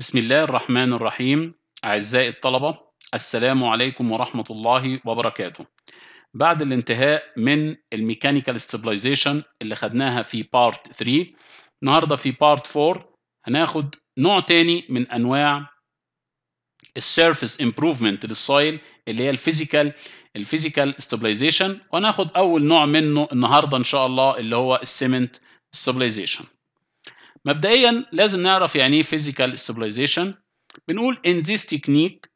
بسم الله الرحمن الرحيم أعزائي الطلبة السلام عليكم ورحمة الله وبركاته بعد الانتهاء من الميكانيكال ستابلايزيشن اللي خدناها في بارت 3 النهاردة في بارت 4 هناخد نوع تاني من أنواع السيرفيس امبروفمنت للسويل اللي هي الفيزيكال الفيزيكال ستابلايزيشن وهناخد أول نوع منه النهاردة إن شاء الله اللي هو السيمنت ستابلايزيشن مبدئيا لازم نعرف يعني ايه physical stabilization بنقول in this technique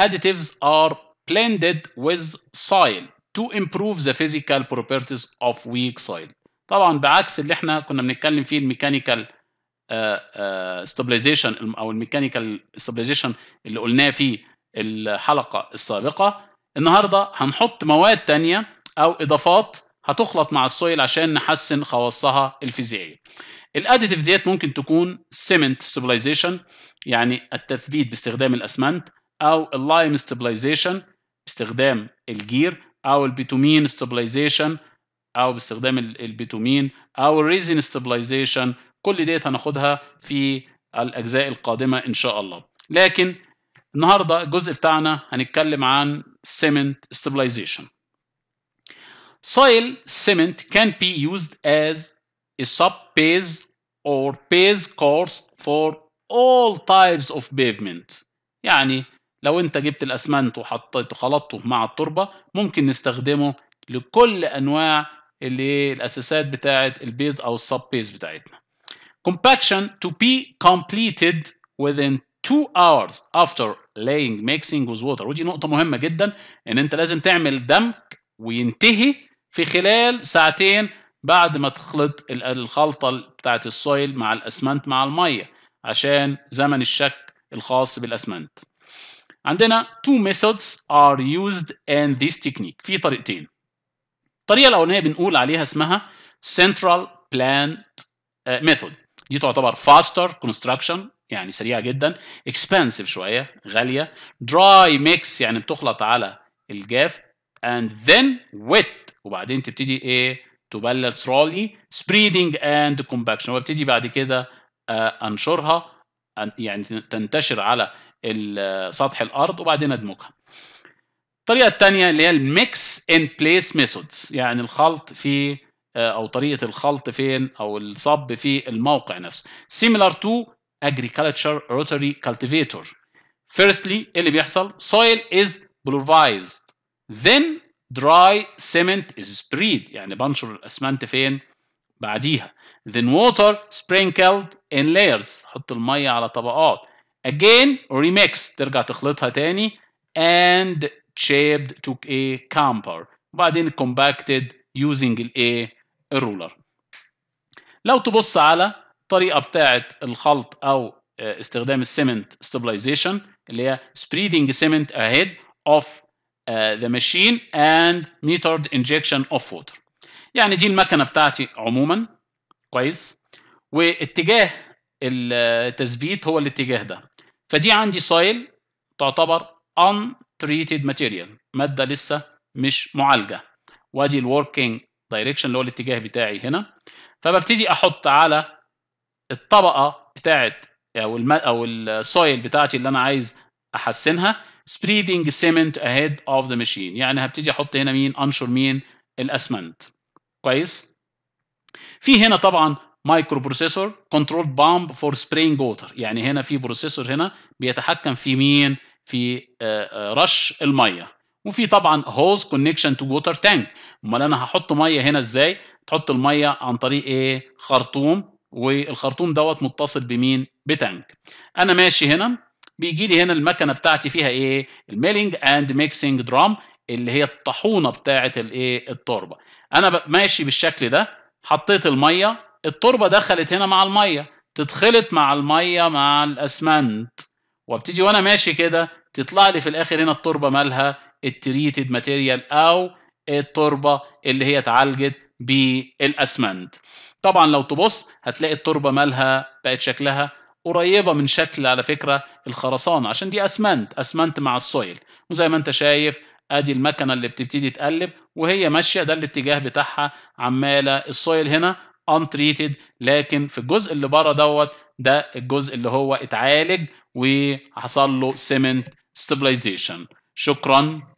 additives are blended with soil to improve the physical properties of weak soil طبعا بعكس اللي احنا كنا بنتكلم فيه الميكانيكال آه، آه، stabilization او الميكانيكال stabilization اللي قلناه في الحلقه السابقه النهارده هنحط مواد تانية او اضافات هتخلط مع السويل عشان نحسن خواصها الفيزيائيه الاديتيف ديت ممكن تكون سيمنت ستابلايزيشن يعني التثبيت باستخدام الاسمنت او اللايم ستابلايزيشن باستخدام الجير او البيتومين ستابلايزيشن او باستخدام البيتومين او الريزين ستابلايزيشن كل ديت هناخدها في الاجزاء القادمه ان شاء الله لكن النهارده الجزء بتاعنا هنتكلم عن سيمنت ستابلايزيشن soil cement can be used as a sub-paved or paved course for all types of pavement يعني لو انت جبت الاسمنت وحطيته خلطته مع التربه ممكن نستخدمه لكل انواع اللي الاساسات بتاعه البيز او السب بيز بتاعتنا compaction to be completed within two hours after laying mixing with water ودي نقطه مهمه جدا ان انت لازم تعمل دمك وينتهي في خلال ساعتين بعد ما تخلط الخلطة بتاعة السويل مع الأسمنت مع المية عشان زمن الشك الخاص بالأسمنت عندنا two methods are used in this technique في طريقتين الطريقة الأولانية بنقول عليها اسمها central plant آه، method دي تعتبر faster construction يعني سريعة جدا expensive شوية غالية dry mix يعني بتخلط على الجاف and then wet وبعدين تبتدي ايه tuberculosrally spreading and compaction وابتدي بعد كده آه، انشرها يعني تنتشر على آه، سطح الارض وبعدين ادمجها الطريقه الثانيه اللي هي الميكس ان بليس ميثودز يعني الخلط في آه، او طريقه الخلط فين او الصب في الموقع نفسه similar to agriculture rotary cultivator firstly إيه اللي بيحصل soil is pulverized then dry cement is spread يعني بنشر الاسمنت فين بعديها then water sprinkled in layers حط الميه على طبقات again remix ترجع تخلطها تاني and shaped to a camper وبعدين compacted using a الرولر لو تبص على الطريقه بتاعه الخلط او استخدام السيمنت stabilization اللي هي spreading cement ahead of Uh, the machine and metered injection of water يعني دي المكنه بتاعتي عموما كويس واتجاه التثبيت هو الاتجاه ده فدي عندي سايل تعتبر untreated material ماده لسه مش معالجه وادي الوركينج دايركشن اللي هو الاتجاه بتاعي هنا فببتدي احط على الطبقه بتاعت او الم... او السويل بتاعتي اللي انا عايز احسنها spreading cement ahead of the machine يعني هبتدي احط هنا مين انشر مين الاسمنت كويس في هنا طبعا مايكرو بروسيسور كنترول بامب فور سبرينج ووتر يعني هنا في بروسيسور هنا بيتحكم في مين في آه، آه، رش الميه وفي طبعا هوز كونكشن تو ووتر تانك امال انا هحط ميه هنا ازاي تحط الميه عن طريق ايه خرطوم والخرطوم دوت متصل بمين بتانك انا ماشي هنا بيجي لي هنا المكنه بتاعتي فيها ايه الميلينج اند ميكسينج درام اللي هي الطاحونه بتاعه الايه التربه انا ماشي بالشكل ده حطيت الميه التربه دخلت هنا مع الميه تتخلط مع الميه مع الاسمنت وابتدي وانا ماشي كده تطلع لي في الاخر هنا التربه مالها التريتد ماتيريال او التربه اللي هي اتعالجت بالاسمنت طبعا لو تبص هتلاقي التربه مالها بقت شكلها قريبة من شكل على فكرة الخرسانة عشان دي أسمنت أسمنت مع السويل وزي ما أنت شايف ادي المكنه اللي بتبتدي تقلب وهي ماشيه ده الاتجاه بتاعها عماله السويل هنا untreated لكن في الجزء اللي بره دوت ده الجزء اللي هو اتعالج وحصل له سيمنت ستابلايزيشن شكرا